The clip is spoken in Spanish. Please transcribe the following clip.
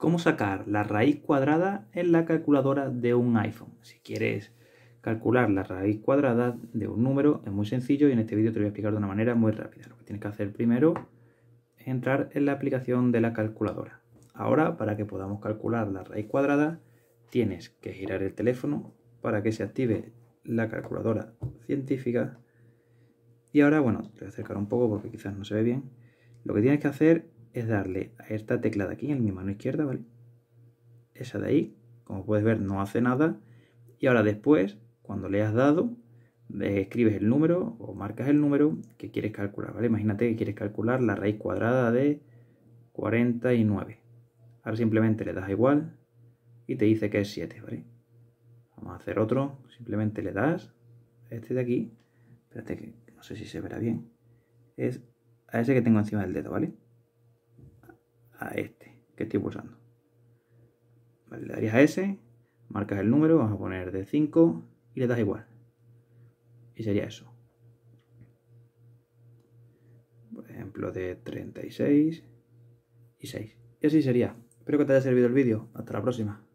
cómo sacar la raíz cuadrada en la calculadora de un iPhone. Si quieres calcular la raíz cuadrada de un número es muy sencillo y en este vídeo te lo voy a explicar de una manera muy rápida. Lo que tienes que hacer primero es entrar en la aplicación de la calculadora. Ahora, para que podamos calcular la raíz cuadrada, tienes que girar el teléfono para que se active la calculadora científica. Y ahora, bueno, te voy a acercar un poco porque quizás no se ve bien. Lo que tienes que hacer es darle a esta tecla de aquí en mi mano izquierda, ¿vale? Esa de ahí, como puedes ver, no hace nada. Y ahora después, cuando le has dado, escribes el número o marcas el número que quieres calcular, ¿vale? Imagínate que quieres calcular la raíz cuadrada de 49. Ahora simplemente le das igual y te dice que es 7, ¿vale? Vamos a hacer otro, simplemente le das a este de aquí, espérate que no sé si se verá bien, es a ese que tengo encima del dedo, ¿vale? a este que estoy pulsando. Vale, le darías a ese, marcas el número, vamos a poner de 5 y le das igual. Y sería eso. Por ejemplo, de 36 y 6. Y así sería. Espero que te haya servido el vídeo. Hasta la próxima.